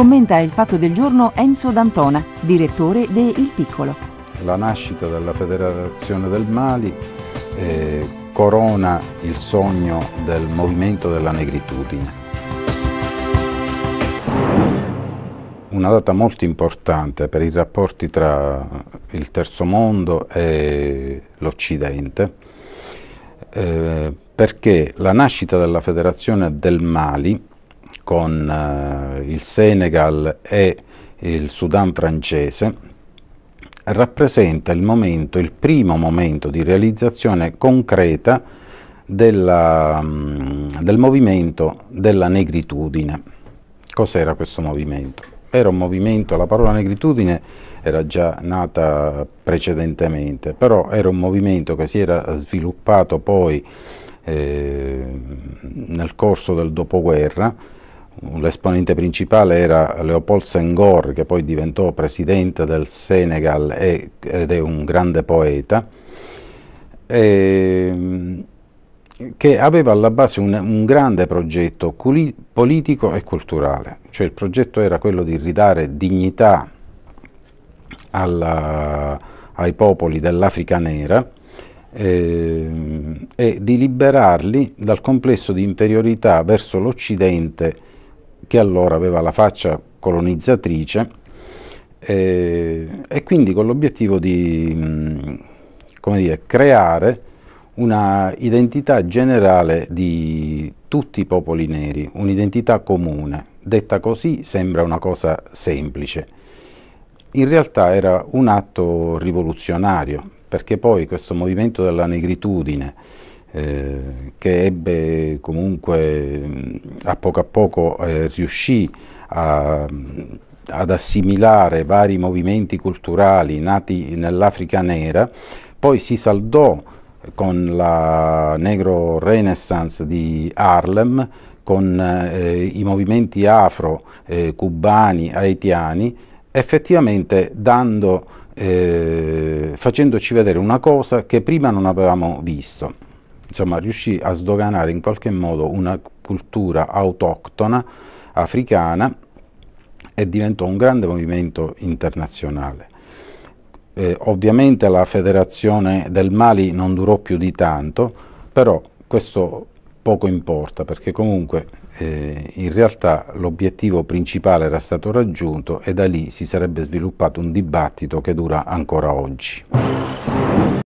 commenta il fatto del giorno Enzo D'Antona, direttore de Il Piccolo. La nascita della Federazione del Mali eh, corona il sogno del movimento della negritudine. Una data molto importante per i rapporti tra il terzo mondo e l'Occidente, eh, perché la nascita della Federazione del Mali con eh, il Senegal e il Sudan francese, rappresenta il momento, il primo momento di realizzazione concreta della, mm, del movimento della negritudine. Cos'era questo movimento? Era un movimento, la parola negritudine era già nata precedentemente, però era un movimento che si era sviluppato poi eh, nel corso del dopoguerra, L'esponente principale era Leopold Senghor, che poi diventò presidente del Senegal ed è un grande poeta, ehm, che aveva alla base un, un grande progetto politico e culturale, cioè il progetto era quello di ridare dignità alla, ai popoli dell'Africa nera eh, e di liberarli dal complesso di inferiorità verso l'Occidente che allora aveva la faccia colonizzatrice eh, e quindi con l'obiettivo di mm, dire, creare una identità generale di tutti i popoli neri, un'identità comune. Detta così sembra una cosa semplice. In realtà era un atto rivoluzionario, perché poi questo movimento della negritudine eh, che ebbe comunque a poco a poco eh, riuscì a, ad assimilare vari movimenti culturali nati nell'Africa nera, poi si saldò con la Negro Renaissance di Harlem, con eh, i movimenti afro, eh, cubani, haitiani, effettivamente dando, eh, facendoci vedere una cosa che prima non avevamo visto insomma, riuscì a sdoganare in qualche modo una cultura autoctona africana e diventò un grande movimento internazionale. Eh, ovviamente la federazione del Mali non durò più di tanto, però questo poco importa perché comunque eh, in realtà l'obiettivo principale era stato raggiunto e da lì si sarebbe sviluppato un dibattito che dura ancora oggi.